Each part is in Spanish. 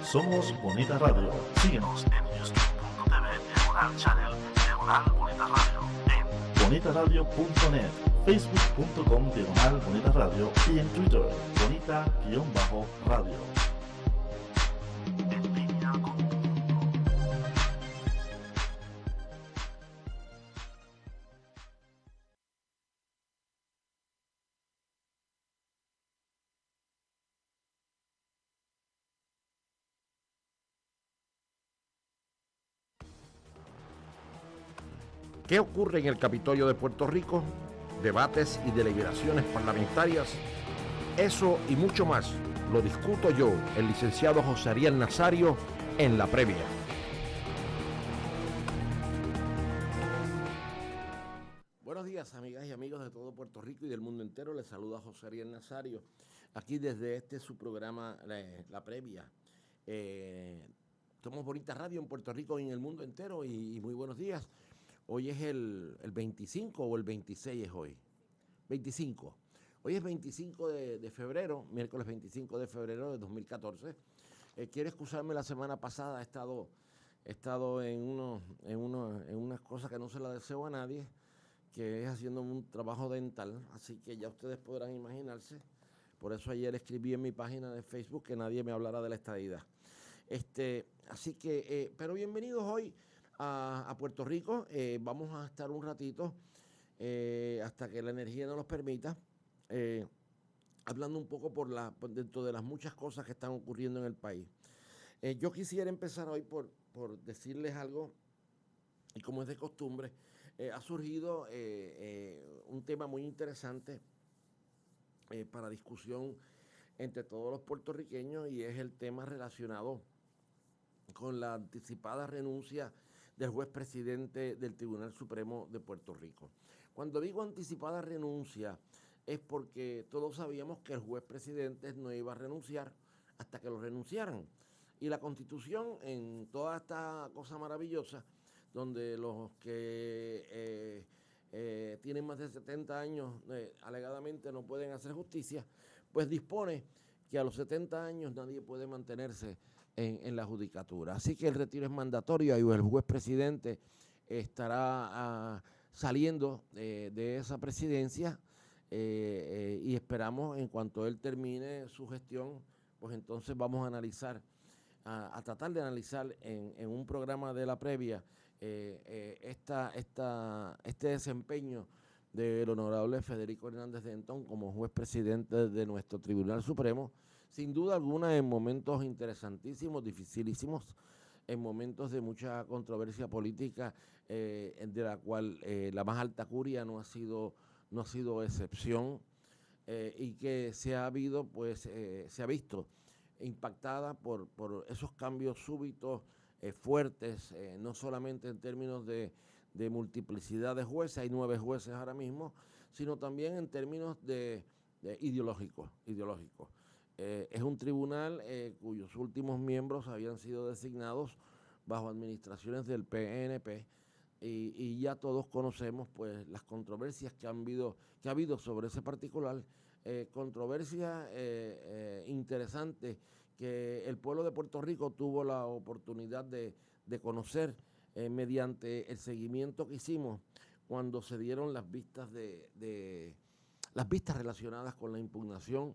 Somos Bonita Radio. Síguenos en youtube.tv Diagonal Channel Diagonal Bonita Radio. En bonitaradio.net, facebook.com Diagonal y en Twitter Bonita-Radio. ¿Qué ocurre en el Capitolio de Puerto Rico? Debates y deliberaciones parlamentarias. Eso y mucho más lo discuto yo, el licenciado José Ariel Nazario, en la previa. Buenos días, amigas y amigos de todo Puerto Rico y del mundo entero. Les saluda José Ariel Nazario, aquí desde este su programa La, Previa. Eh, somos Bonita Radio en Puerto Rico y en el mundo entero y muy buenos días. Hoy es el, el 25 o el 26 es hoy. 25. Hoy es 25 de, de febrero, miércoles 25 de febrero de 2014. Eh, quiero excusarme la semana pasada, he estado, he estado en, uno en, uno en unas cosas que no se la deseo a nadie, que es haciendo un trabajo dental, así que ya ustedes podrán imaginarse. Por eso ayer escribí en mi página de Facebook que nadie me hablara de la estadidad. Este, así que, eh, pero bienvenidos hoy a, Puerto Rico. Eh, vamos a estar un ratito eh, hasta que la energía nos los permita. Eh, hablando un poco por la, dentro de las muchas cosas que están ocurriendo en el país. yo quisiera empezar hoy por, por decirles algo, y como es de costumbre, ha surgido un tema muy interesante para discusión entre todos los puertorriqueños y es el tema relacionado con la anticipada renuncia del juez presidente del Tribunal Supremo de Puerto Rico. Cuando digo anticipada renuncia, es porque todos sabíamos que el juez presidente no iba a renunciar hasta que lo renunciaran. Y la constitución, en toda esta cosa maravillosa, donde los que eh, eh, tienen más de 70 años eh, alegadamente no pueden hacer justicia, pues dispone que a los 70 años nadie puede mantenerse en, la judicatura. Así que el retiro es mandatorio y el juez presidente estará ah, saliendo eh, de esa presidencia eh, eh, y esperamos en cuanto él termine su gestión, pues entonces vamos a analizar, a, tratar de analizar en, un programa de la previa este desempeño del honorable Federico Hernández Dentón como juez presidente de nuestro Tribunal Supremo sin duda alguna en momentos interesantísimos, dificilísimos, en momentos de mucha controversia política, eh, de la cual eh, la más alta curia no ha sido, no ha sido excepción, eh, y que se ha habido, pues, se ha visto impactada por, esos cambios súbitos, fuertes, no solamente en términos de, multiplicidad de jueces, hay nueve jueces ahora mismo, sino también en términos de, de ideológicos. Eh, es un tribunal eh, cuyos últimos miembros habían sido designados bajo administraciones del PNP y, ya todos conocemos pues las controversias que han habido, que ha habido sobre ese particular, eh, Controversia controversias interesantes que el pueblo de Puerto Rico tuvo la oportunidad de, conocer mediante el seguimiento que hicimos cuando se dieron las vistas de, de las vistas relacionadas con la impugnación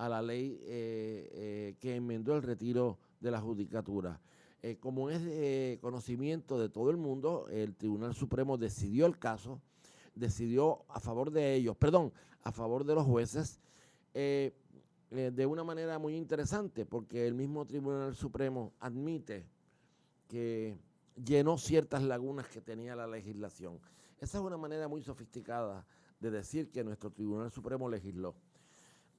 a la ley eh, eh, que enmendó el retiro de la judicatura. Eh, como es conocimiento de todo el mundo, el Tribunal Supremo decidió el caso, decidió a favor de ellos, perdón, a favor de los jueces, de una manera muy interesante, porque el mismo Tribunal Supremo admite que llenó ciertas lagunas que tenía la legislación. Esa es una manera muy sofisticada de decir que nuestro Tribunal Supremo legisló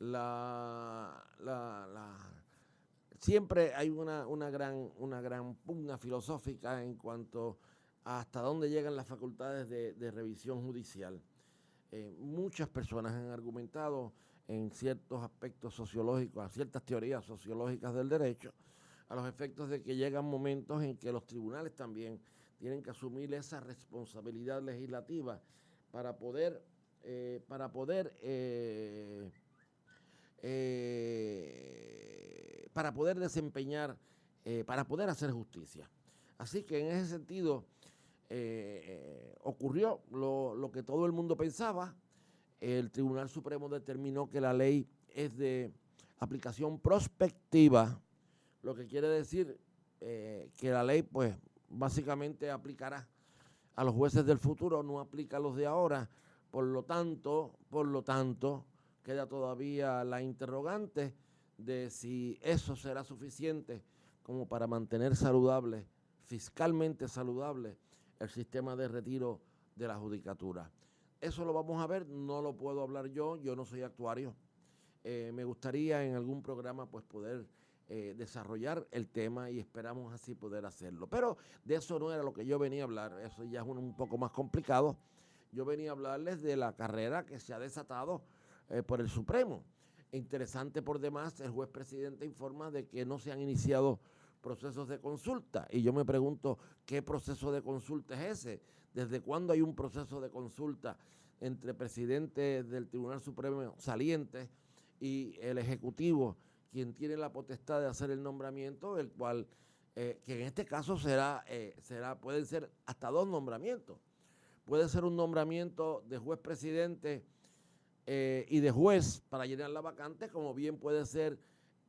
la, siempre hay una, gran, una gran pugna filosófica en cuanto hasta dónde llegan las facultades de, revisión judicial. Eh, muchas personas han argumentado en ciertos aspectos sociológicos, a ciertas teorías sociológicas del derecho, a los efectos de que llegan momentos en que los tribunales también tienen que asumir esa responsabilidad legislativa para poder, eh, para poder eh, eh, para poder desempeñar, eh, para poder hacer justicia. Así que en ese sentido eh, ocurrió lo, que todo el mundo pensaba. El Tribunal Supremo determinó que la ley es de aplicación prospectiva, lo que quiere decir que la ley pues básicamente aplicará a los jueces del futuro, no aplica a los de ahora. Por lo tanto, por lo tanto, queda todavía la interrogante de si eso será suficiente como para mantener saludable, fiscalmente saludable, el sistema de retiro de la judicatura. Eso lo vamos a ver, no lo puedo hablar yo, yo no soy actuario. Eh, me gustaría en algún programa pues poder eh, desarrollar el tema y esperamos así poder hacerlo. Pero de eso no era lo que yo venía a hablar, eso ya es un, un poco más complicado. Yo venía a hablarles de la carrera que se ha desatado eh, por el Supremo. Interesante por demás, el juez presidente informa de que no se han iniciado procesos de consulta. Y yo me pregunto, ¿qué proceso de consulta es ese? ¿Desde cuándo hay un proceso de consulta entre presidente del Tribunal Supremo saliente y el Ejecutivo, quien tiene la potestad de hacer el nombramiento, el cual, eh, que en este caso será, eh, será, pueden ser hasta dos nombramientos. Puede ser un nombramiento de juez presidente eh, y de juez para llenar la vacante, como bien puede ser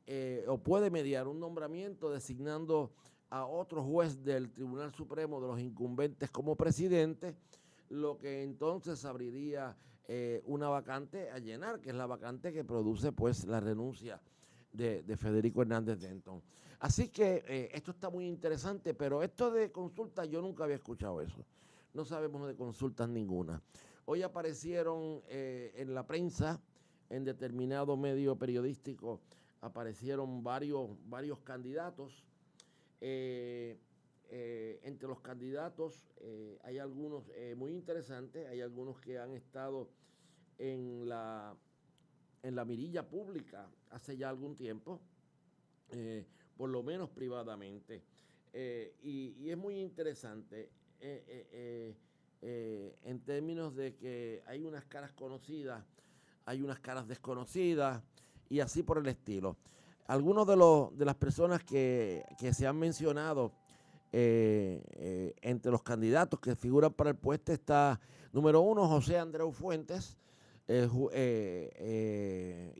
eh, o puede mediar un nombramiento designando a otro juez del Tribunal Supremo de los incumbentes como presidente, lo que entonces abriría eh, una vacante a llenar, que es la vacante que produce pues la renuncia de, Federico Hernández Denton. Así que esto está muy interesante, pero esto de consulta yo nunca había escuchado eso. No sabemos de consultas ninguna. Hoy aparecieron eh, en la prensa, en determinado medio periodístico, aparecieron varios, varios candidatos. Eh, eh, entre los candidatos hay algunos muy interesantes, hay algunos que han estado en la, en la mirilla pública hace ya algún tiempo, por lo menos privadamente. Y, y, es muy interesante. Eh, en términos de que hay unas caras conocidas, hay unas caras desconocidas y así por el estilo. Algunos de, los, de las personas que, se han mencionado eh, eh, entre los candidatos que figuran para el puesto está, número uno, José Andreu Fuentes, hijo del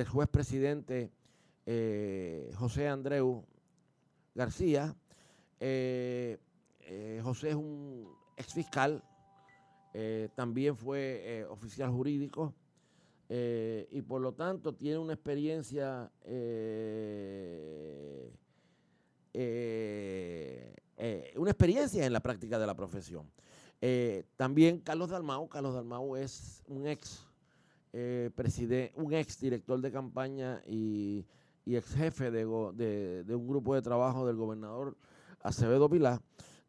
ex juez presidente José Andreu García. José es un ex fiscal, eh, también fue eh, oficial jurídico eh, y por lo tanto tiene una experiencia una experiencia en la práctica de la profesión. también Carlos Dalmau, Carlos Dalmau es un ex presidente, un ex director de campaña y, ex jefe de, de, un grupo de trabajo del gobernador Acevedo Pilar.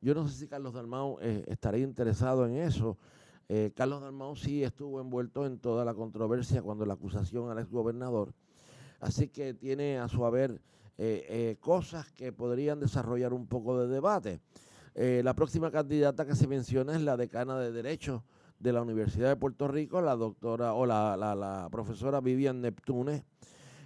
Yo no sé si Carlos Dalmau eh, estaría interesado en eso. Eh, Carlos Dalmau sí estuvo envuelto en toda la controversia cuando la acusación al gobernador Así que tiene a su haber eh, cosas que podrían desarrollar un poco de debate. la próxima candidata que se menciona es la decana de Derecho de la Universidad de Puerto Rico, la doctora o la, la, la profesora Vivian Neptune.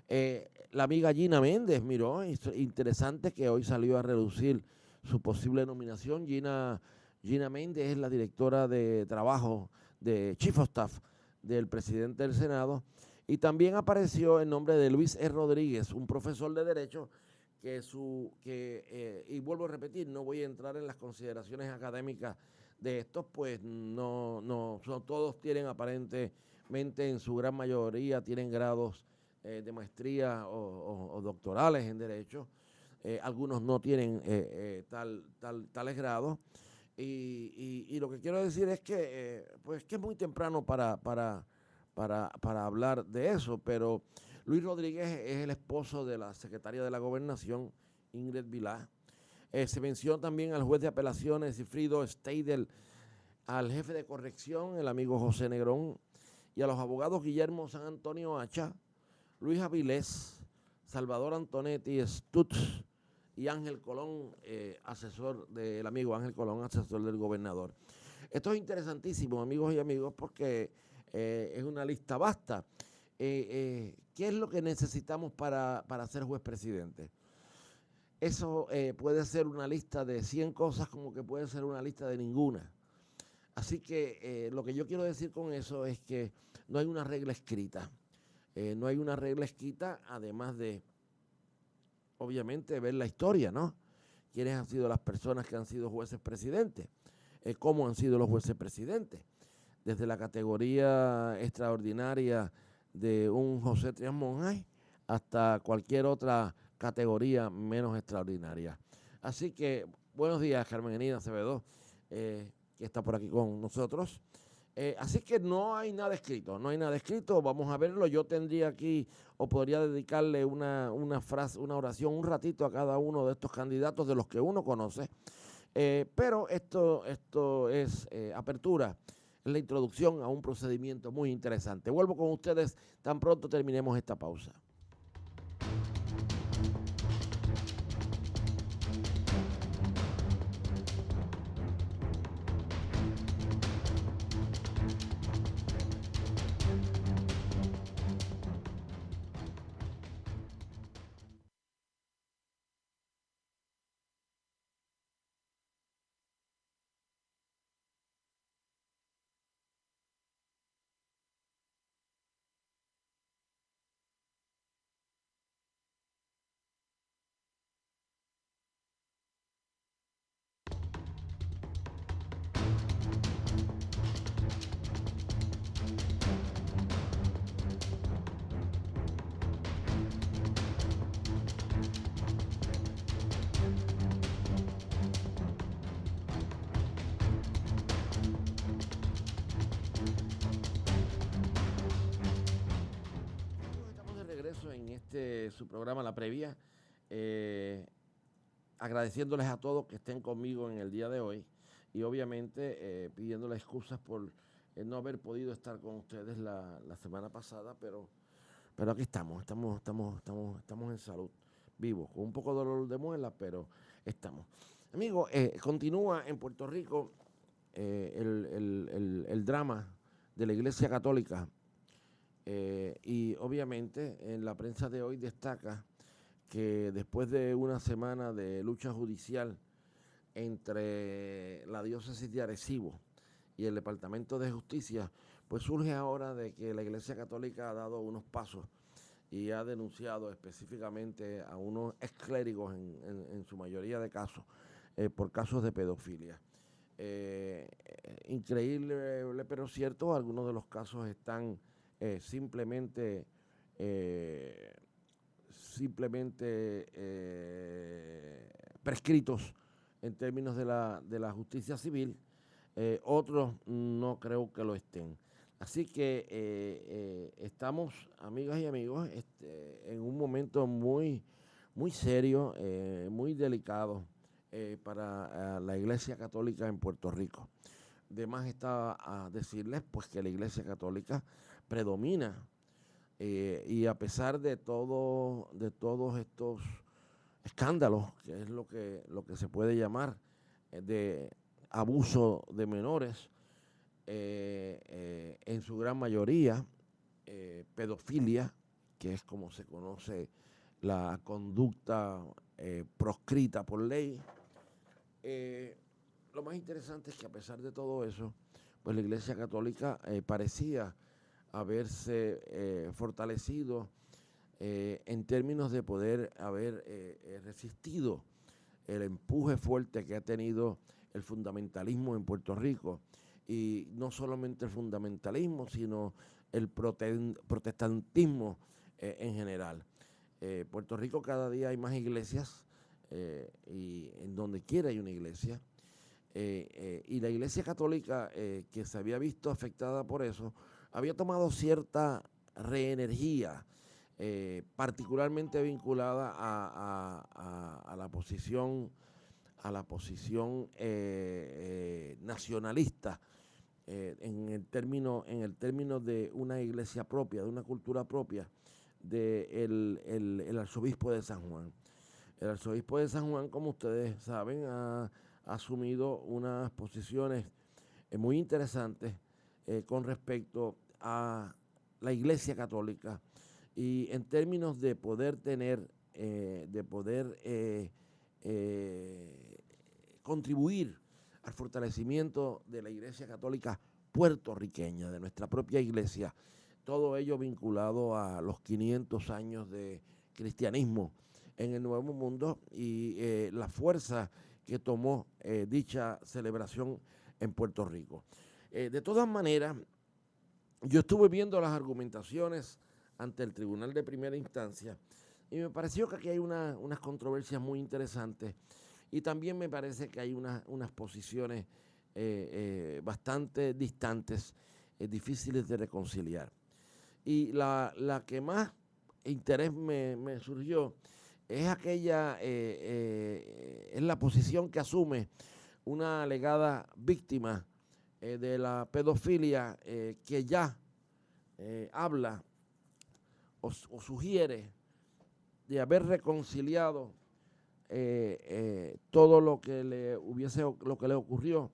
la amiga Gina Méndez, miró, interesante que hoy salió a reducir su posible nominación. Gina, Gina Méndez es la directora de trabajo de Chief of Staff del presidente del Senado. Y también apareció el nombre de Luis E. Rodríguez, un profesor de Derecho, que su, que, eh, y vuelvo a repetir, no voy a entrar en las consideraciones académicas de estos, pues no, no, todos tienen aparentemente en su gran mayoría, tienen grados eh, de maestría o, doctorales en Derecho. Eh, algunos no tienen eh, eh, tal, tal, tales grados. Y, lo que quiero decir es que, pues que es muy temprano para, para, para hablar de eso, pero Luis Rodríguez es el esposo de la secretaria de la gobernación, Ingrid Vilá. se mencionó también al juez de apelaciones, Cifrido Steidel, al jefe de corrección, el amigo José Negrón, y a los abogados Guillermo San Antonio Hacha, Luis Avilés, Salvador Antonetti Stutz, y Ángel Colón, eh, asesor del amigo Ángel Colón, asesor del gobernador. Esto es interesantísimo, amigos y amigos, porque eh, es una lista vasta. Eh, ¿Qué es lo que necesitamos para, para ser juez presidente? Eso puede ser una lista de 100 cosas como que puede ser una lista de ninguna. Así que lo que yo quiero decir con eso es que no hay una regla escrita. no hay una regla escrita, además de obviamente, ver la historia, ¿no? ¿Quiénes han sido las personas que han sido jueces presidentes? Eh, ¿Cómo han sido los jueces presidentes? Desde la categoría extraordinaria de un José Trias hasta cualquier otra categoría menos extraordinaria. Así que, buenos días, Carmen Enida Acevedo, eh, que está por aquí con nosotros. Eh, así que no hay nada escrito, no hay nada escrito, vamos a verlo. Yo tendría aquí o podría dedicarle una, frase, una oración, un ratito a cada uno de estos candidatos de los que uno conoce. Eh, pero esto, esto es eh, apertura, es la introducción a un procedimiento muy interesante. Vuelvo con ustedes tan pronto terminemos esta pausa. programa La Previa, eh, agradeciéndoles a todos que estén conmigo en el día de hoy y obviamente eh, pidiéndoles excusas por eh, no haber podido estar con ustedes la, semana pasada, pero, pero aquí estamos, estamos, estamos, estamos, estamos en salud, vivos, con un poco de dolor de muela, pero estamos. Amigos, eh, continúa en Puerto Rico el drama de la Iglesia Católica eh, y obviamente en la prensa de hoy destaca que después de una semana de lucha judicial entre la diócesis de Arecibo y el Departamento de Justicia, pues surge ahora de que la Iglesia Católica ha dado unos pasos y ha denunciado específicamente a unos exclérigos en, en, su mayoría de casos eh, por casos de pedofilia. Eh, increíble, pero cierto, algunos de los casos están eh, simplemente, eh, simplemente eh, prescritos en términos de la, de la justicia civil, otros no creo que lo estén. Así que estamos, amigas y amigos, este, en un momento muy, muy serio, muy delicado para la Iglesia Católica en Puerto Rico. Además estaba a decirles pues que la Iglesia Católica predomina. Eh, y a pesar de, todo, de todos estos escándalos, que es lo que, lo que se puede llamar eh, de abuso de menores, eh, en su gran mayoría pedofilia, que es como se conoce la conducta proscrita por ley, lo más interesante es que a pesar de todo eso, pues la Iglesia Católica parecía haberse eh, fortalecido eh, en términos de poder haber eh, resistido el empuje fuerte que ha tenido el fundamentalismo en Puerto Rico. Y no solamente el fundamentalismo, sino el protestantismo en general. Puerto Rico cada día hay más iglesias y en donde quiera hay una iglesia. y la iglesia católica que se había visto afectada por eso, había tomado cierta reenergía, eh, particularmente vinculada a, la posición, a la posición eh, eh, nacionalista. en, el término, en el término de una iglesia propia, de una cultura propia, del el, arzobispo de San Juan. El arzobispo de San Juan, como ustedes saben, ha, asumido unas posiciones muy interesantes con respecto a la Iglesia Católica y en términos de poder tener, eh, de poder eh, eh, contribuir al fortalecimiento de la Iglesia Católica puertorriqueña, de nuestra propia Iglesia, todo ello vinculado a los 500 años de cristianismo en el Nuevo Mundo y la fuerza que tomó dicha celebración en Puerto Rico. de todas maneras, yo estuve viendo las argumentaciones ante el Tribunal de Primera Instancia y me pareció que aquí hay unas controversias muy interesantes y también me parece que hay unas posiciones eh, eh, bastante distantes, eh, difíciles de reconciliar. Y la, que más interés me, surgió es aquella, es la posición que asume una alegada víctima eh, de la pedofilia eh, que ya eh, habla o, sugiere de haber reconciliado todo lo que le hubiese lo que le ocurrió,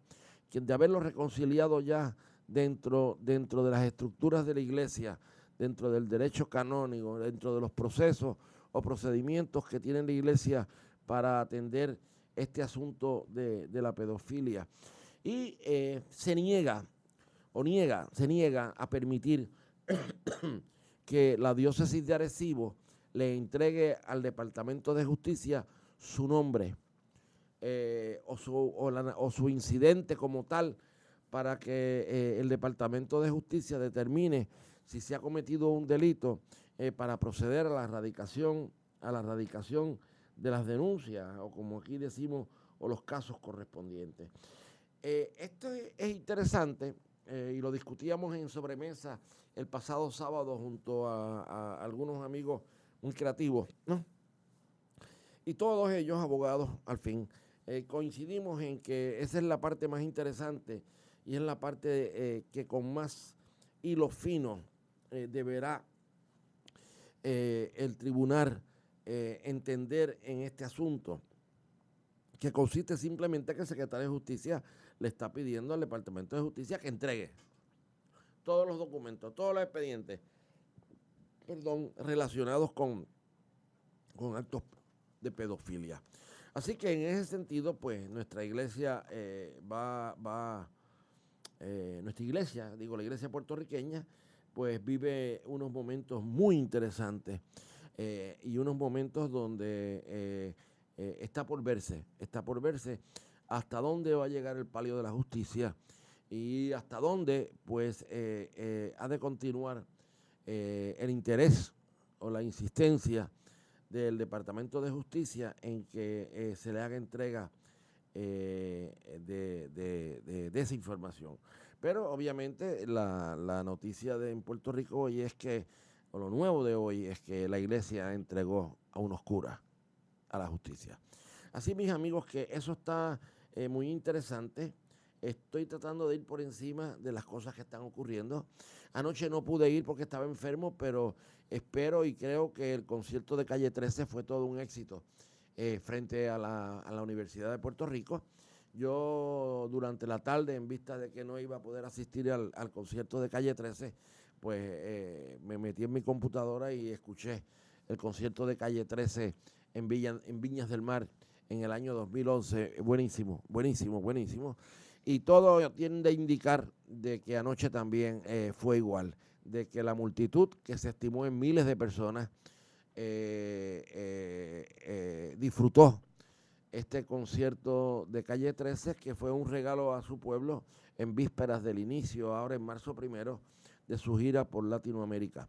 de haberlo reconciliado ya dentro, dentro de las estructuras de la iglesia, dentro del derecho canónico, dentro de los procesos o procedimientos que tiene la iglesia para atender este asunto de, de la pedofilia y eh, se niega, o niega, se niega a permitir que la diócesis de Arecibo le entregue al Departamento de Justicia su nombre eh, o, su, o, su, incidente como tal para que eh, el Departamento de Justicia determine si se ha cometido un delito para proceder a la erradicación, a la erradicación de las denuncias o como aquí decimos, o los casos correspondientes. Eh, esto es, interesante eh, y lo discutíamos en sobremesa el pasado sábado junto a, algunos amigos muy creativos, ¿no? Y todos ellos abogados, al fin, eh, coincidimos en que esa es la parte más interesante y es la parte que con más hilo fino deberá el tribunal entender en este asunto, que consiste simplemente que el secretario de Justicia le está pidiendo al Departamento de Justicia que entregue todos los documentos, todos los expedientes, perdón, relacionados con, con actos de pedofilia. Así que en ese sentido, pues nuestra iglesia eh, va, va eh, nuestra iglesia, digo la iglesia puertorriqueña, pues vive unos momentos muy interesantes eh, y unos momentos donde está por verse, está por verse hasta dónde va a llegar el palio de la justicia y hasta dónde pues eh, eh, ha de continuar eh, el interés o la insistencia del Departamento de Justicia en que se le haga entrega de, esa información. Pero obviamente la, noticia de, en Puerto Rico hoy es que, o lo nuevo de hoy es que la iglesia entregó a unos curas a la justicia. Así mis amigos que eso está eh, muy interesante. Estoy tratando de ir por encima de las cosas que están ocurriendo. Anoche no pude ir porque estaba enfermo, pero espero y creo que el concierto de Calle 13 fue todo un éxito eh, frente a la, Universidad de Puerto Rico. Yo durante la tarde, en vista de que no iba a poder asistir al, concierto de Calle 13, pues eh, me metí en mi computadora y escuché el concierto de Calle 13 en, en Viñas del Mar en el año 2011. Buenísimo, buenísimo, buenísimo. Y todo tiende a indicar de que anoche también eh, fue igual, de que la multitud que se estimó en miles de personas eh, eh, disfrutó este concierto de calle 13, que fue un regalo a su pueblo en vísperas del inicio, ahora en marzo primero, de su gira por Latinoamérica.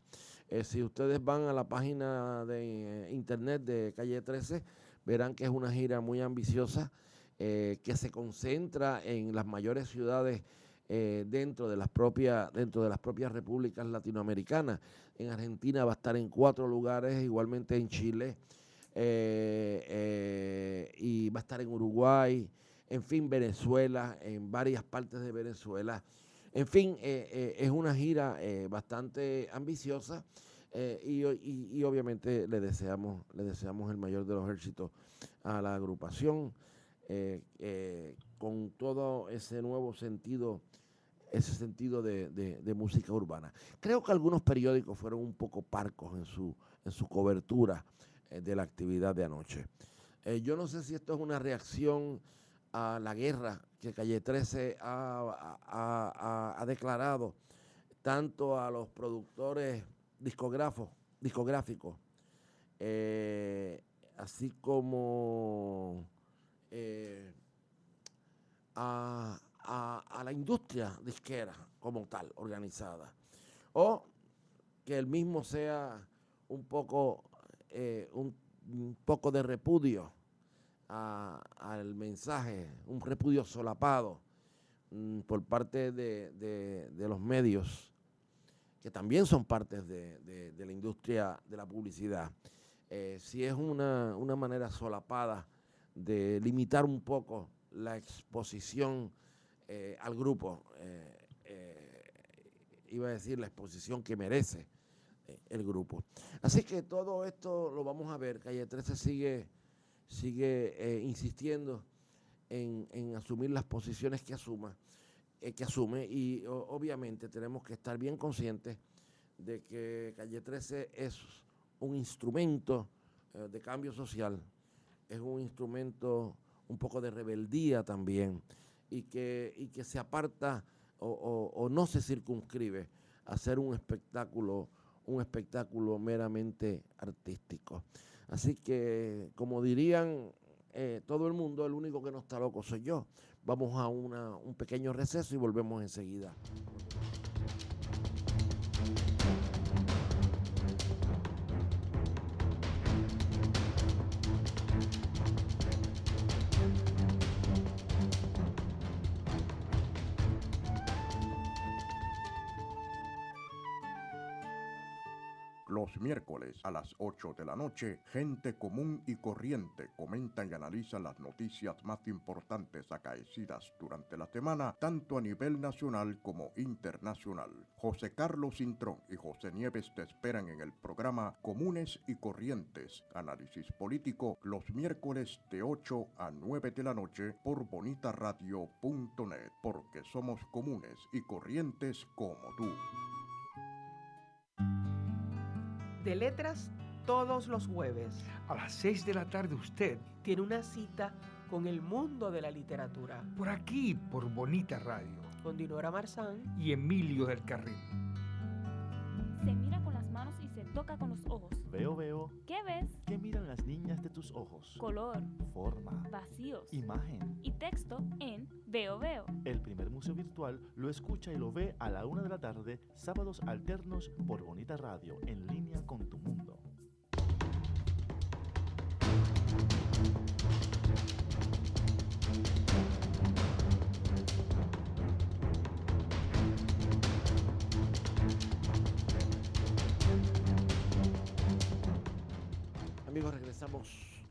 si ustedes van a la página de internet de calle 13, verán que es una gira muy ambiciosa eh, que se concentra en las mayores ciudades eh, dentro, de las propias, dentro de las propias repúblicas latinoamericanas. En Argentina va a estar en cuatro lugares, igualmente en Chile, eh, y va a estar en Uruguay, en fin, Venezuela, en varias partes de Venezuela. En fin, es una gira bastante ambiciosa eh, y, obviamente le deseamos, le deseamos el mayor de los éxitos a la agrupación eh, eh, con todo ese nuevo sentido, ese sentido de, música urbana. Creo que algunos periódicos fueron un poco parcos en su, en su cobertura de la actividad de anoche. yo no sé si esto es una reacción a la guerra que Calle 13 ha declarado tanto a los productores discógrafo, discográfico, eh, así como eh, a, a, la industria disquera como tal, organizada. O que el mismo sea un poco, eh, un, poco de repudio al mensaje, un repudio solapado mm, por parte de, de los medios que también son partes de, la industria de la publicidad. Eh, si es una, manera solapada de limitar un poco la exposición eh, al grupo, eh, iba a decir la exposición que merece el grupo. Así que todo esto lo vamos a ver. Calle 13 sigue, sigue insistiendo en, en asumir las posiciones que asuma. Eh, que asume y obviamente tenemos que estar bien conscientes de que Calle 13 es un instrumento eh, de cambio social, es un instrumento un poco de rebeldía también y que, que se aparta o, o no se circunscribe a ser un espectáculo, un espectáculo meramente artístico. Así que, como dirían eh, todo el mundo, el único que no está loco soy yo. Vamos a un pequeño receso y volvemos enseguida. miércoles a las 8 de la noche, gente común y corriente comenta y analiza las noticias más importantes acaecidas durante la semana, tanto a nivel nacional como internacional. José Carlos Intrón y José Nieves te esperan en el programa Comunes y Corrientes, análisis político, los miércoles de 8 a 9 de la noche por bonitaradio.net porque somos comunes y corrientes como tú de letras todos los jueves. A las 6 de la tarde usted tiene una cita con el mundo de la literatura. Por aquí, por Bonita Radio. Con Dinora Marzán y Emilio del Carril toca con los ojos. Veo, veo. ¿Qué ves? ¿Qué miran las niñas de tus ojos? Color, forma, vacíos, imagen y texto en Veo, veo. El primer museo virtual lo escucha y lo ve a la una de la tarde, sábados alternos por Bonita Radio, en línea con tu mundo. estamos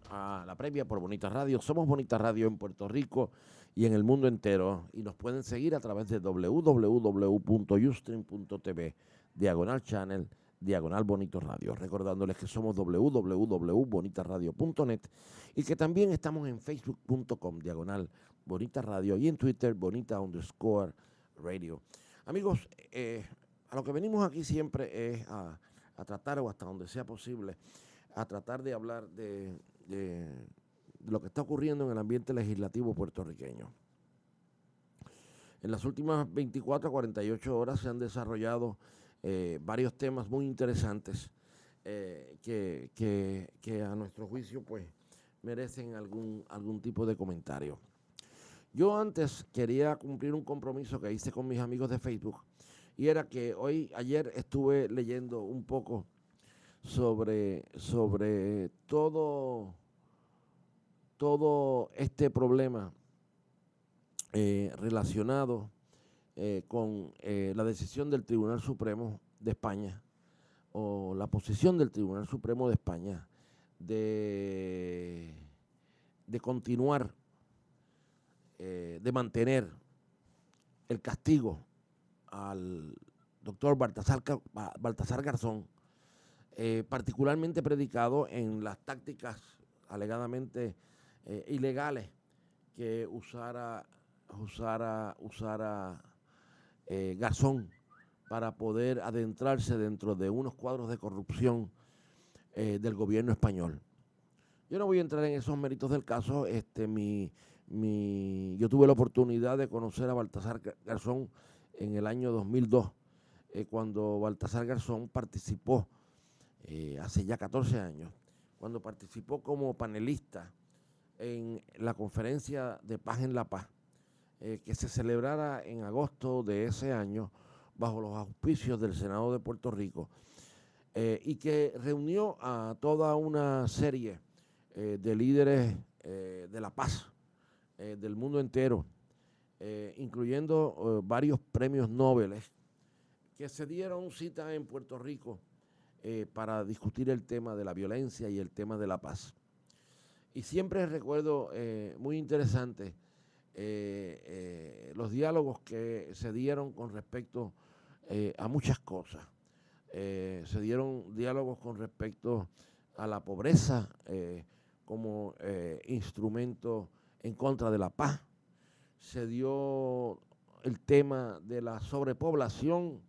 a la previa por Bonita Radio. Somos Bonita Radio en Puerto Rico y en el mundo entero. Y nos pueden seguir a través de www.ustream.tv, diagonal channel, diagonal Bonito Radio. Recordándoles que somos www.bonitaradio.net y que también estamos en facebook.com, diagonal Bonita Radio y en Twitter, Bonita underscore Radio. Amigos, eh, a lo que venimos aquí siempre es a, a tratar o hasta donde sea posible a tratar de hablar de, lo que está ocurriendo en el ambiente legislativo puertorriqueño. En las últimas 24 a 48 horas se han desarrollado eh, varios temas muy interesantes eh, que, a nuestro juicio pues, merecen algún, algún tipo de comentario. Yo antes quería cumplir un compromiso que hice con mis amigos de Facebook y era que hoy, ayer estuve leyendo un poco sobre, sobre todo, todo este problema eh, relacionado eh, con eh, la decisión del Tribunal Supremo de España o la posición del Tribunal Supremo de España de, de continuar, de mantener el castigo al doctor Baltasar Garzón eh, particularmente predicado en las tácticas alegadamente eh, ilegales que usara, usara, usara eh, Garzón para poder adentrarse dentro de unos cuadros de corrupción del gobierno español. Yo no voy a entrar en esos méritos del caso. Este, mi, mi, yo tuve la oportunidad de conocer a Baltasar Garzón en el año 2002, cuando Baltasar Garzón participó eh, hace ya 14 años, cuando participó como panelista en la conferencia de Paz en la Paz, eh, que se celebrara en agosto de ese año bajo los auspicios del Senado de Puerto Rico, eh, y que reunió a toda una serie de líderes de la paz del mundo entero, incluyendo varios premios Nobel que se dieron cita en Puerto Rico eh, para discutir el tema de la violencia y el tema de la paz. Y siempre recuerdo eh, muy interesante eh, los diálogos que se dieron con respecto a muchas cosas. se dieron diálogos con respecto a la pobreza como instrumento en contra de la paz. Se dio el tema de la sobrepoblación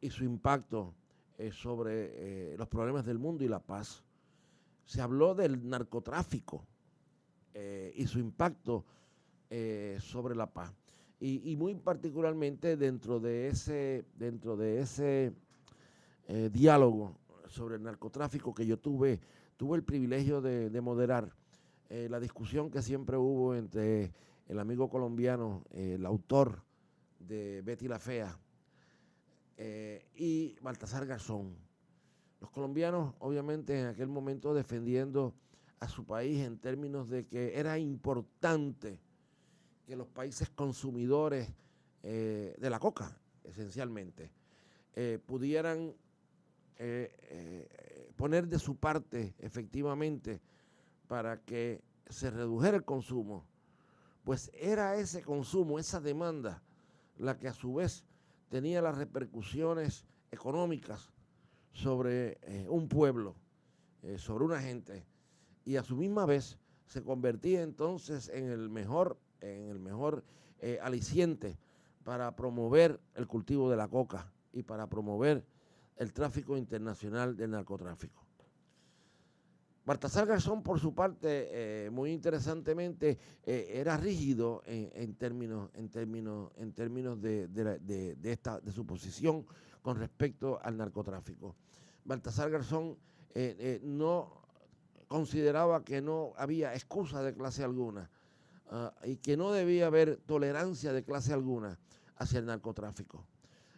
y su impacto eh, sobre eh, los problemas del mundo y la paz. Se habló del narcotráfico eh, y su impacto sobre la paz. Y, muy particularmente dentro de ese, dentro de ese diálogo sobre el narcotráfico que yo tuve, tuve el privilegio de, de moderar la discusión que siempre hubo entre el amigo colombiano, el autor de Betty la Fea, eh, y Baltasar Garzón. Los colombianos, obviamente, en aquel momento defendiendo a su país en términos de que era importante que los países consumidores eh, de la coca, esencialmente, eh, pudieran poner de su parte efectivamente para que se redujera el consumo, pues era ese consumo, esa demanda, la que a su vez tenía las repercusiones económicas sobre eh, un pueblo, eh, sobre una gente, y a su misma vez se convertía entonces en el mejor, en el mejor eh, aliciente para promover el cultivo de la coca y para promover el tráfico internacional del narcotráfico. Baltasar Garzón, por su parte, eh, muy interesantemente, eh, era rígido en, términos, en términos, en términos de, esta, de su posición con respecto al narcotráfico. Baltasar Garzón eh, no consideraba que no había excusa de clase alguna ah, y que no debía haber tolerancia de clase alguna hacia el narcotráfico.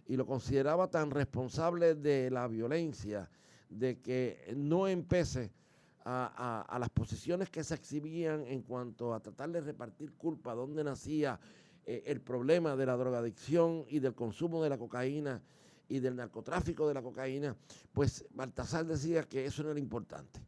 Y lo consideraba tan responsable de la violencia, de que no empece a, las posiciones que se exhibían en cuanto a tratar de repartir culpa, dónde nacía eh, el problema de la drogadicción y del consumo de la cocaína y del narcotráfico de la cocaína, pues Baltasar decía que eso no era importante,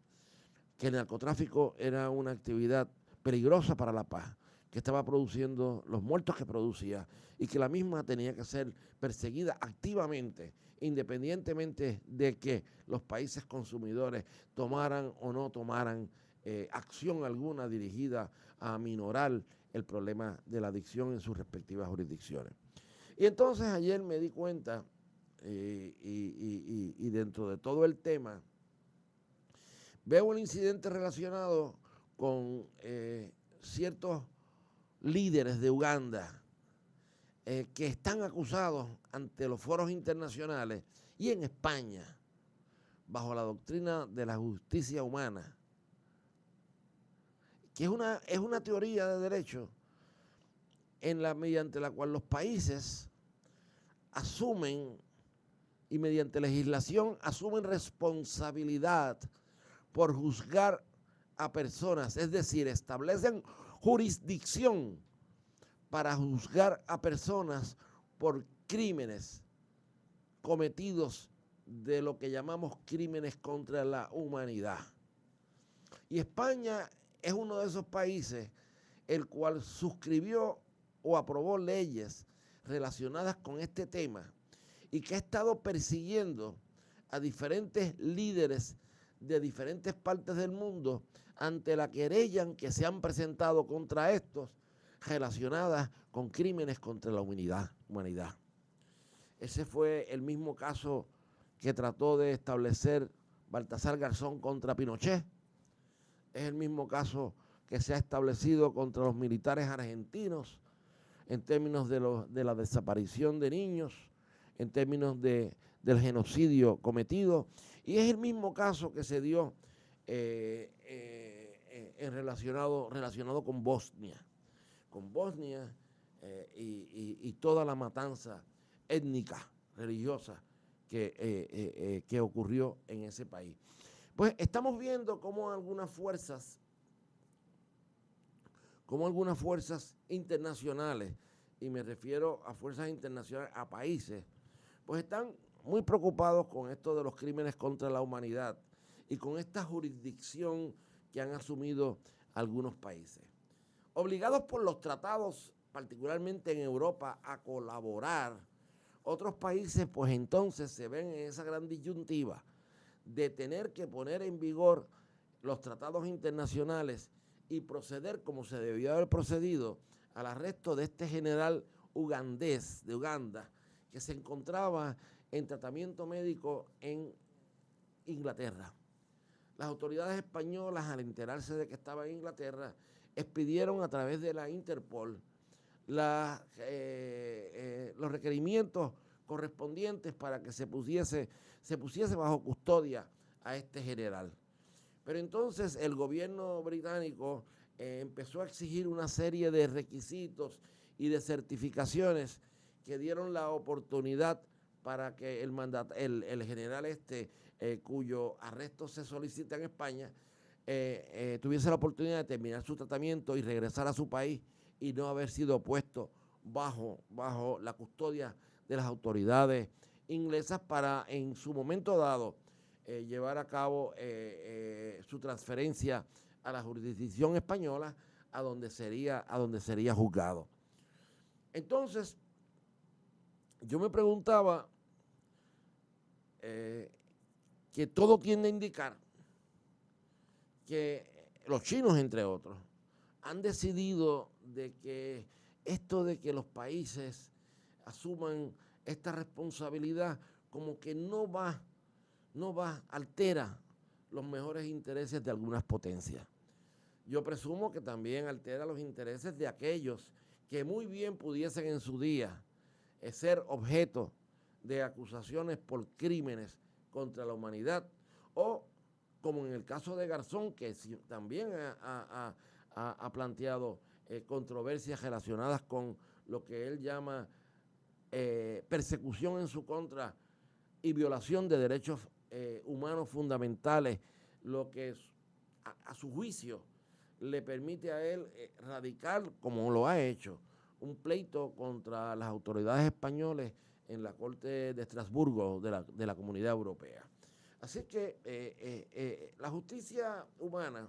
que el narcotráfico era una actividad peligrosa para la paz, que estaba produciendo los muertos que producía y que la misma tenía que ser perseguida activamente, independientemente de que los países consumidores tomaran o no tomaran eh, acción alguna dirigida a minorar el problema de la adicción en sus respectivas jurisdicciones. Y entonces ayer me di cuenta, eh, y, dentro de todo el tema, veo un incidente relacionado con eh, ciertos líderes de Uganda eh, que están acusados ante los foros internacionales y en España, bajo la doctrina de la justicia humana, que es una, es una teoría de derecho en la, mediante la cual los países asumen y mediante legislación asumen responsabilidad por juzgar a personas, es decir, establecen jurisdicción para juzgar a personas por crímenes cometidos de lo que llamamos crímenes contra la humanidad. Y España es uno de esos países el cual suscribió o aprobó leyes relacionadas con este tema y que ha estado persiguiendo a diferentes líderes de diferentes partes del mundo ante la querella que se han presentado contra estos relacionadas con crímenes contra la humanidad. Ese fue el mismo caso que trató de establecer Baltasar Garzón contra Pinochet. Es el mismo caso que se ha establecido contra los militares argentinos en términos de, la desaparición de niños, en términos del genocidio cometido. Y es el mismo caso que se dio eh, eh, eh, relacionado, relacionado con Bosnia con Bosnia eh, y, toda la matanza étnica, religiosa que, eh, eh, que ocurrió en ese país. Pues estamos viendo cómo algunas fuerzas, cómo algunas fuerzas internacionales, y me refiero a fuerzas internacionales, a países, pues están muy preocupados con esto de los crímenes contra la humanidad y con esta jurisdicción que han asumido algunos países. Obligados por los tratados, particularmente en Europa, a colaborar, otros países pues entonces se ven en esa gran disyuntiva de tener que poner en vigor los tratados internacionales y proceder como se debió haber procedido al arresto de este general ugandés de Uganda que se encontraba en tratamiento médico en Inglaterra. Las autoridades españolas, al enterarse de que estaba en Inglaterra, expidieron a través de la Interpol eh, eh, los requerimientos correspondientes para que se pusiese, se pusiese bajo custodia a este general. Pero entonces el gobierno británico eh, empezó a exigir una serie de requisitos y de certificaciones que dieron la oportunidad para que el, mandat, el, general este, cuyo arresto se solicita en España, eh, eh, tuviese la oportunidad de terminar su tratamiento y regresar a su país y no haber sido puesto bajo, bajo la custodia de las autoridades inglesas para en su momento dado eh, llevar a cabo su transferencia a la jurisdicción española a donde sería, a donde sería juzgado. Entonces, yo me preguntaba que todo tiende a indicar que los chinos, entre otros, han decidido de que esto de que los países asuman esta responsabilidad como que no va, no va, altera los mejores intereses de algunas potencias. Yo presumo que también altera los intereses de aquellos que muy bien pudiesen en su día eh, ser objeto de acusaciones por crímenes contra la humanidad o como en el caso de Garzón, que también ha, planteado eh, controversias relacionadas con lo que él llama eh, persecución en su contra y violación de derechos eh, humanos fundamentales, lo que a, su juicio le permite a él radicar, como lo ha hecho, un pleito contra las autoridades españoles en la Corte de Estrasburgo de la Comunidad Europea. Así que eh, eh, eh, la justicia humana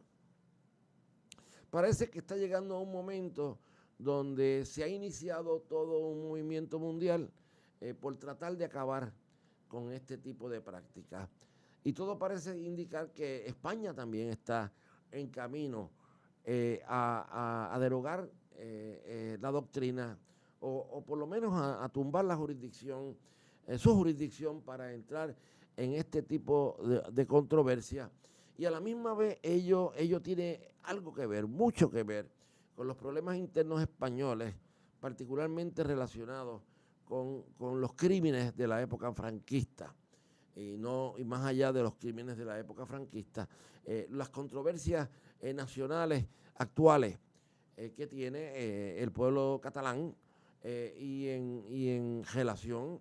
parece que está llegando a un momento donde se ha iniciado todo un movimiento mundial por tratar de acabar con este tipo de prácticas. Y todo parece indicar que España también está en camino a, derogar la doctrina o, por lo menos a, a tumbar la jurisdicción, su jurisdicción para entrar en este tipo de, controversia y a la misma vez ello, tiene algo que ver, mucho que ver con los problemas internos españoles, particularmente relacionados con, los crímenes de la época franquista y no y más allá de los crímenes de la época franquista, eh, las controversias eh, nacionales actuales eh, que tiene el pueblo catalán y en, y en relación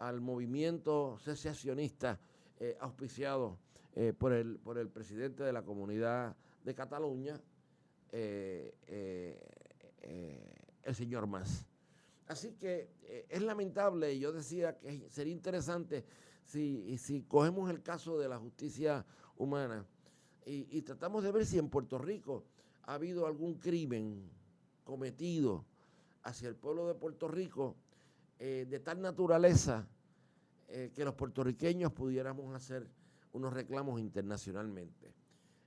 al movimiento secesionista eh, auspiciado eh, por, el, por el presidente de la comunidad de Cataluña, eh, el señor Mas. Así que es lamentable, yo decía que sería interesante si, si cogemos el caso de la justicia humana y tratamos de ver si en Puerto Rico ha habido algún crimen cometido hacia el pueblo de Puerto Rico eh, de tal naturaleza eh, que los puertorriqueños pudiéramos hacer unos reclamos internacionalmente.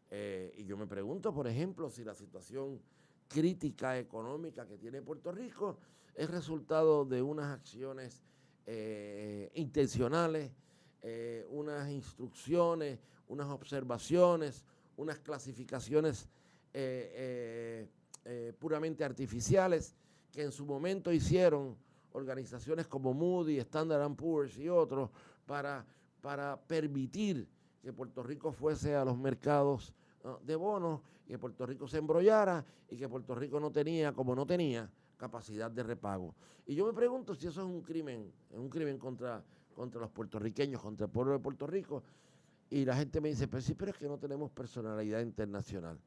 Eh, y yo me pregunto, por ejemplo, si la situación crítica económica que tiene Puerto Rico es resultado de unas acciones intencionales, unas instrucciones, unas observaciones, unas clasificaciones puramente artificiales que en su momento hicieron organizaciones como Moody, Standard Poor's y otros para, para permitir que Puerto Rico fuese a los mercados ah, de bonos que Puerto Rico se embrollara y que Puerto Rico no tenía, como no tenía, capacidad de repago. Y yo me pregunto si eso es un crimen, un crimen contra, contra los puertorriqueños, contra el pueblo de Puerto Rico. Y la gente me dice, pero sí, pero es que no tenemos personalidad internacional.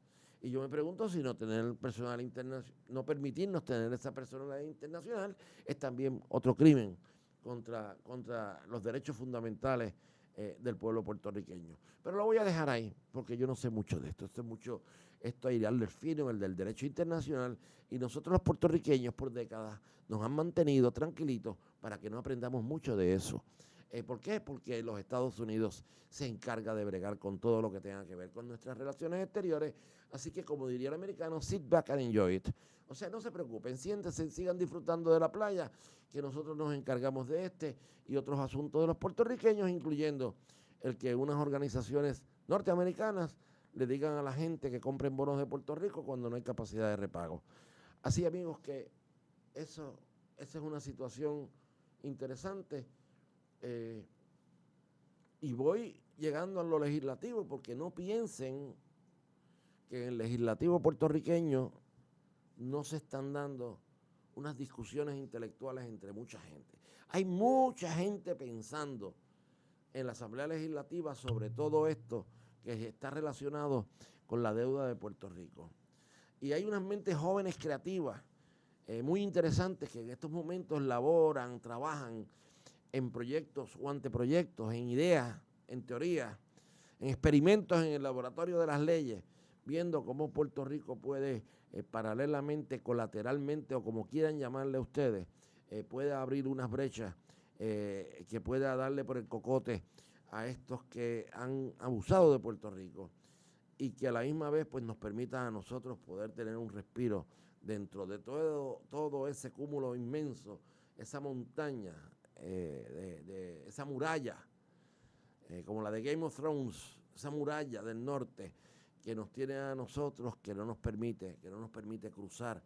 Y yo me pregunto si no tener personal internacional, no permitirnos tener esa personalidad internacional es también otro crimen contra, contra los derechos fundamentales eh, del pueblo puertorriqueño. Pero lo voy a dejar ahí, porque yo no sé mucho de esto. Esto es mucho, esto al fino, el del derecho internacional, y nosotros los puertorriqueños por décadas nos han mantenido tranquilitos para que no aprendamos mucho de eso. Eh, ¿Por qué? Porque los Estados Unidos se encarga de bregar con todo lo que tenga que ver con nuestras relaciones exteriores. Así que, como diría el americano, sit back and enjoy it. O sea, no se preocupen, siéntense, sigan disfrutando de la playa, que nosotros nos encargamos de este y otros asuntos de los puertorriqueños, incluyendo el que unas organizaciones norteamericanas le digan a la gente que compren bonos de Puerto Rico cuando no hay capacidad de repago. Así amigos que eso, esa es una situación interesante eh, y voy llegando a lo legislativo porque no piensen que en el legislativo puertorriqueño no se están dando unas discusiones intelectuales entre mucha gente. Hay mucha gente pensando en la Asamblea Legislativa sobre todo esto que está relacionado con la deuda de Puerto Rico. Y hay unas mentes jóvenes creativas eh, muy interesantes que en estos momentos laboran, trabajan en proyectos o anteproyectos, en ideas, en teorías, en experimentos en el laboratorio de las leyes, viendo cómo Puerto Rico puede eh, paralelamente, colateralmente o como quieran llamarle a ustedes, eh, puede abrir unas brechas eh, que pueda darle por el cocote a estos que han abusado de Puerto Rico y que a la misma vez pues, nos permita a nosotros poder tener un respiro dentro de todo, todo ese cúmulo inmenso, esa montaña eh, de, esa muralla, eh, como la de Game of Thrones, esa muralla del norte que nos tiene a nosotros, que no nos permite, que no nos permite cruzar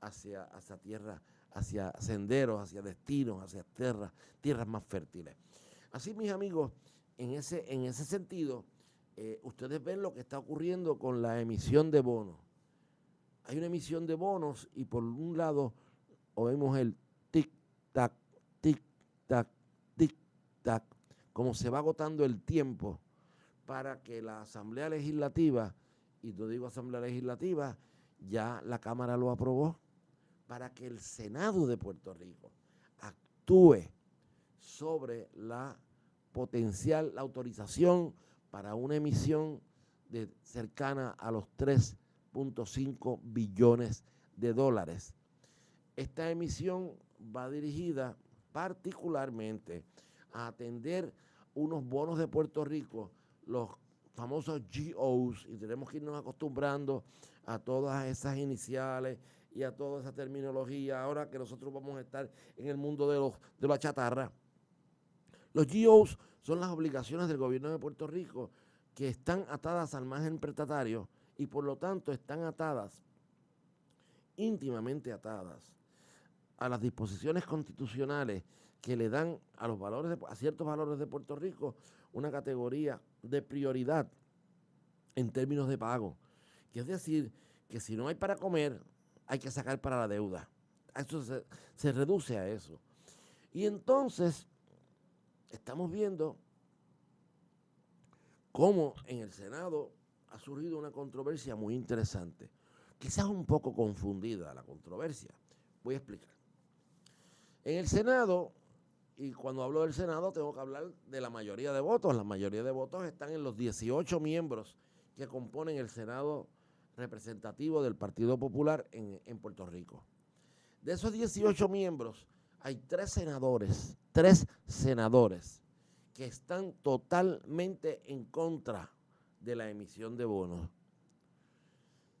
hacia, hacia tierra, hacia senderos, hacia destinos, hacia tierras, tierras más fértiles. Así, mis amigos, en ese, en ese sentido, eh, ustedes ven lo que está ocurriendo con la emisión de bonos. Hay una emisión de bonos y por un lado vemos el tic-tac, tac como se va agotando el tiempo para que la Asamblea Legislativa, y yo digo Asamblea Legislativa, ya la Cámara lo aprobó, para que el Senado de Puerto Rico actúe sobre la potencial autorización para una emisión de, cercana a los 3.5 billones de dólares. Esta emisión va dirigida particularmente a atender unos bonos de Puerto Rico, los famosos GOs, y tenemos que irnos acostumbrando a todas esas iniciales y a toda esa terminología, ahora que nosotros vamos a estar en el mundo de, los, de la chatarra. Los GOs son las obligaciones del gobierno de Puerto Rico que están atadas al margen prestatario y por lo tanto están atadas, íntimamente atadas, a las disposiciones constitucionales que le dan a los valores a ciertos valores de Puerto Rico una categoría de prioridad en términos de pago. Que es decir, que si no hay para comer, hay que sacar para la deuda. Eso se, se reduce a eso. Y entonces estamos viendo cómo en el Senado ha surgido una controversia muy interesante. Quizás un poco confundida la controversia. Voy a explicar. En el Senado, y cuando hablo del Senado tengo que hablar de la mayoría de votos, la mayoría de votos están en los 18 miembros que componen el Senado representativo del Partido Popular en, Puerto Rico. De esos 18 miembros, hay tres senadores, tres senadores que están totalmente en contra de la emisión de bonos.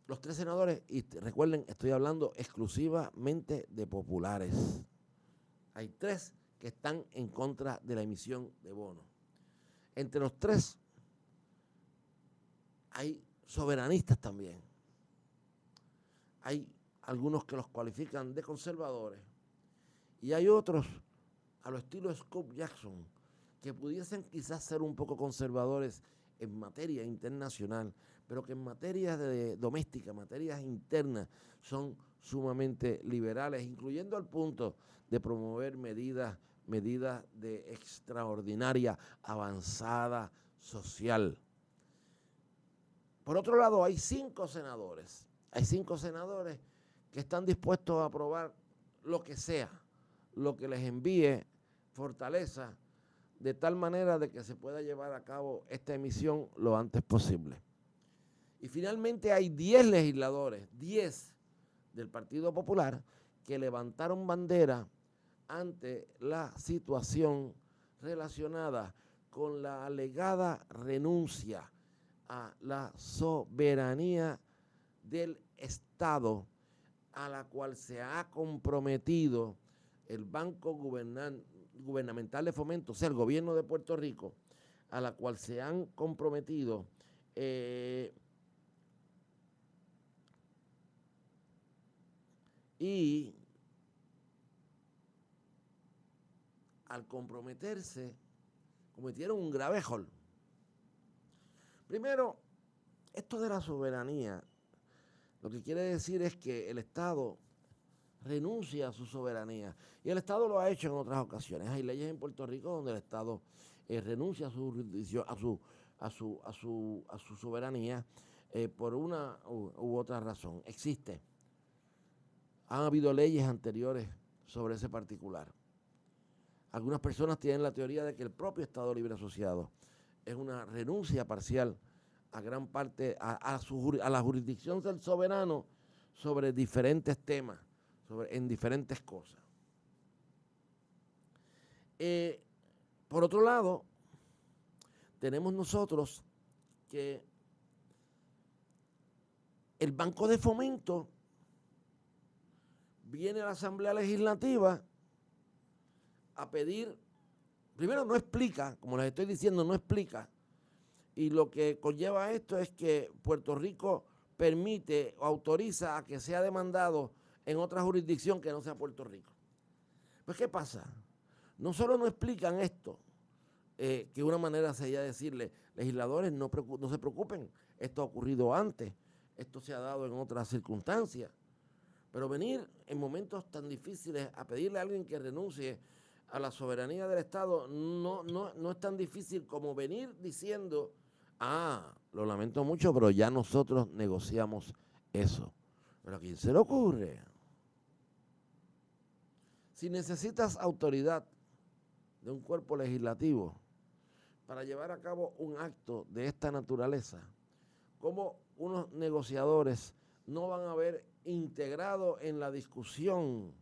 Los tres senadores, y recuerden, estoy hablando exclusivamente de populares. Hay tres que están en contra de la emisión de bonos. Entre los tres hay soberanistas también. Hay algunos que los cualifican de conservadores y hay otros a lo estilo Scott Jackson que pudiesen quizás ser un poco conservadores en materia internacional, pero que en materia de doméstica, materias internas, son sumamente liberales, incluyendo al punto de promover medidas, medidas de extraordinaria avanzada social. Por otro lado, hay cinco senadores, hay cinco senadores que están dispuestos a aprobar lo que sea, lo que les envíe fortaleza, de tal manera de que se pueda llevar a cabo esta emisión lo antes posible. Y finalmente hay diez legisladores, 10 del Partido Popular, que levantaron bandera ante la situación relacionada con la alegada renuncia a la soberanía del Estado a la cual se ha comprometido el Banco Gubernamental de Fomento, o sea, el gobierno de Puerto Rico, a la cual se han comprometido eh, y al comprometerse, cometieron un grave error. Primero, esto de la soberanía, lo que quiere decir es que el Estado renuncia a su soberanía. Y el Estado lo ha hecho en otras ocasiones. Hay leyes en Puerto Rico donde el Estado eh, renuncia a su, a su, a su, a su, a su soberanía eh, por una u, otra razón. Existe. Han habido leyes anteriores sobre ese particular. Algunas personas tienen la teoría de que el propio Estado Libre Asociado es una renuncia parcial a gran parte, a, la jurisdicción del soberano sobre diferentes temas, sobre, en diferentes cosas. Eh, por otro lado, tenemos nosotros que el Banco de Fomento viene a la Asamblea Legislativa a pedir, primero no explica, como les estoy diciendo, no explica. Y lo que conlleva esto es que Puerto Rico permite o autoriza a que sea demandado en otra jurisdicción que no sea Puerto Rico. Pues ¿qué pasa? No solo no explican esto, eh, que una manera sería decirle, legisladores, no, no se preocupen, esto ha ocurrido antes, esto se ha dado en otras circunstancias, pero venir en momentos tan difíciles a pedirle a alguien que renuncie a la soberanía del Estado no, no, es tan difícil como venir diciendo, ah, lo lamento mucho, pero ya nosotros negociamos eso. Pero ¿a quién se le ocurre? Si necesitas autoridad de un cuerpo legislativo para llevar a cabo un acto de esta naturaleza, ¿cómo unos negociadores no van a haber integrado en la discusión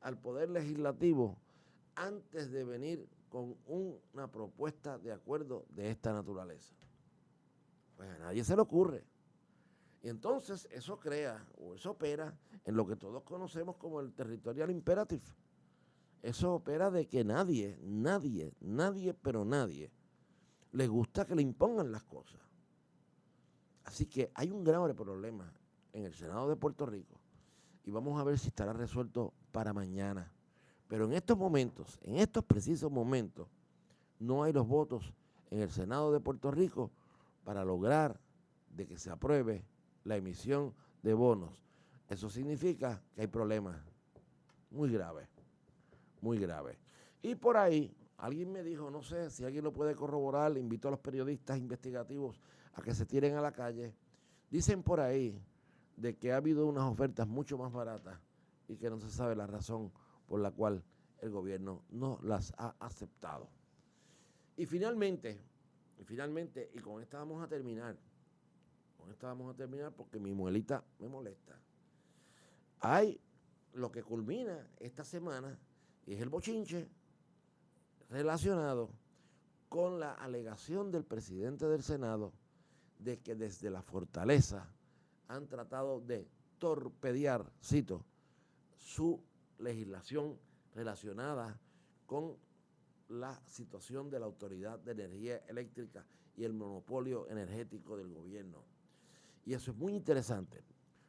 al Poder Legislativo antes de venir con una propuesta de acuerdo de esta naturaleza. Pues a nadie se le ocurre. Y entonces eso crea o eso opera en lo que todos conocemos como el territorial imperative. Eso opera de que nadie, nadie, nadie, pero nadie, le gusta que le impongan las cosas. Así que hay un grave problema en el Senado de Puerto Rico y vamos a ver si estará resuelto para mañana. Pero en estos momentos, en estos precisos momentos, no hay los votos en el Senado de Puerto Rico para lograr de que se apruebe la emisión de bonos. Eso significa que hay problemas muy graves, muy graves. Y por ahí, alguien me dijo, no sé si alguien lo puede corroborar, le invito a los periodistas investigativos a que se tiren a la calle. Dicen por ahí de que ha habido unas ofertas mucho más baratas y que no se sabe la razón por la cual el gobierno no las ha aceptado. Y finalmente, y finalmente, y con esta vamos a terminar, con esta vamos a terminar porque mi muelita me molesta. Hay lo que culmina esta semana y es el bochinche relacionado con la alegación del presidente del Senado de que desde la fortaleza han tratado de torpedear, cito, su legislación relacionada con la situación de la Autoridad de Energía Eléctrica y el monopolio energético del gobierno. Y eso es muy interesante,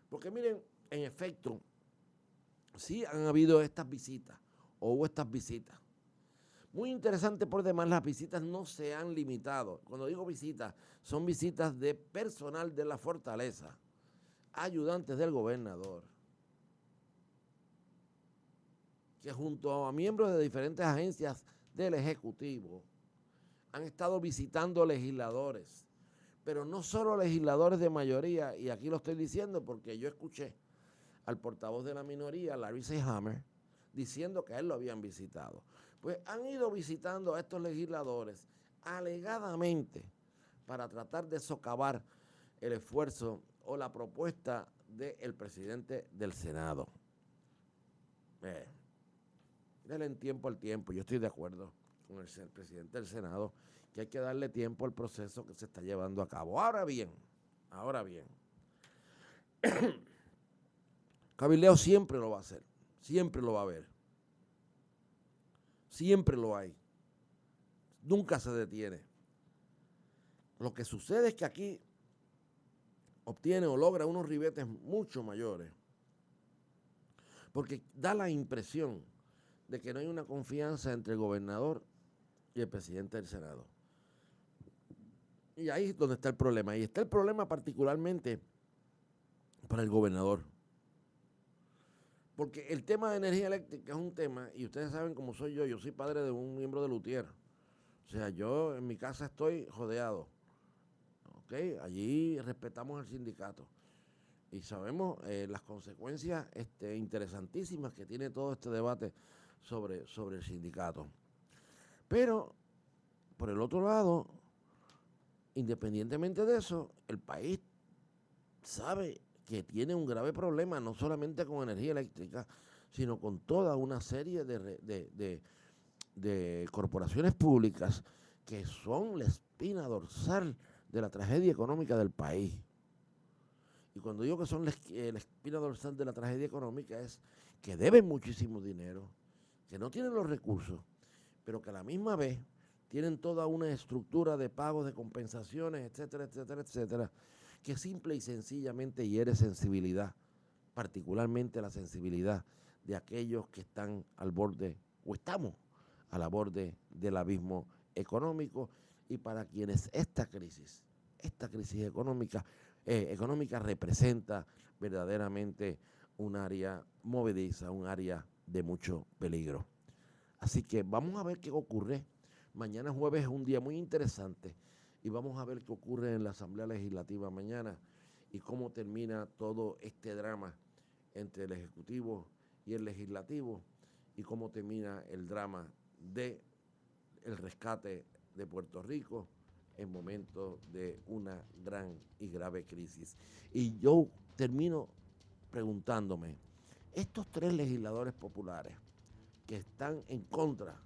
porque miren, en efecto, sí han habido estas visitas, o hubo estas visitas. Muy interesante por demás, las visitas no se han limitado. Cuando digo visitas, son visitas de personal de la fortaleza, ayudantes del gobernador, que junto a miembros de diferentes agencias del Ejecutivo han estado visitando legisladores, pero no solo legisladores de mayoría, y aquí lo estoy diciendo porque yo escuché al portavoz de la minoría, Larry Hammer, diciendo que a él lo habían visitado. Pues han ido visitando a estos legisladores alegadamente para tratar de socavar el esfuerzo o la propuesta del presidente del Senado. Dale en tiempo al tiempo. Yo estoy de acuerdo con el, presidente del Senado que hay que darle tiempo al proceso que se está llevando a cabo. Ahora bien, ahora bien, Cabileo siempre lo va a hacer, siempre lo va a ver. Siempre lo hay. Nunca se detiene. Lo que sucede es que aquí obtiene o logra unos ribetes mucho mayores. Porque da la impresión de que no hay una confianza entre el gobernador y el presidente del Senado. Y ahí es donde está el problema. Y está el problema particularmente para el gobernador. Porque el tema de energía eléctrica es un tema, y ustedes saben cómo soy yo, yo soy padre de un miembro de Lutier. O sea, yo en mi casa estoy jodeado. ¿Ok? Allí respetamos al sindicato. Y sabemos eh, las consecuencias este, interesantísimas que tiene todo este debate sobre, sobre el sindicato. Pero, por el otro lado, independientemente de eso, el país sabe que tiene un grave problema, no solamente con energía eléctrica, sino con toda una serie de, de, de, corporaciones públicas que son la espina dorsal de la tragedia económica del país. Y cuando digo que son la eh, espina dorsal de la tragedia económica es que deben muchísimo dinero, que no tienen los recursos, pero que a la misma vez tienen toda una estructura de pagos, de compensaciones, etcétera, etcétera, etcétera, que simple y sencillamente hiere sensibilidad, particularmente la sensibilidad de aquellos que están al borde, o estamos al borde del abismo económico, y para quienes esta crisis, esta crisis económica, eh, económica representa verdaderamente un área movediza, un área de mucho peligro. Así que vamos a ver qué ocurre. Mañana jueves es un día muy interesante y vamos a ver qué ocurre en la Asamblea Legislativa mañana y cómo termina todo este drama entre el Ejecutivo y el Legislativo y cómo termina el drama de el rescate de Puerto Rico en momentos de una gran y grave crisis. Y yo termino preguntándome, estos tres legisladores populares que están en contra,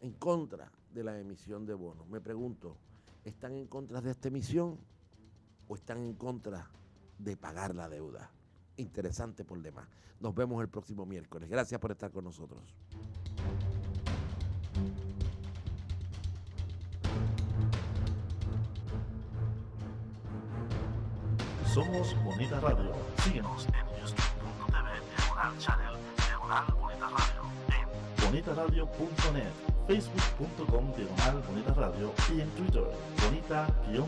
en contra de la emisión de bonos, me pregunto, ¿están en contra de esta emisión o están en contra de pagar la deuda? Interesante por demás. Nos vemos el próximo miércoles. Gracias por estar con nosotros. Somos Bonita Radio. Síguenos Sound Channel, diagonal Bonita Radio, en bonitaradio.net, facebook.com diagonal Radio y en Twitter, bonita-radio.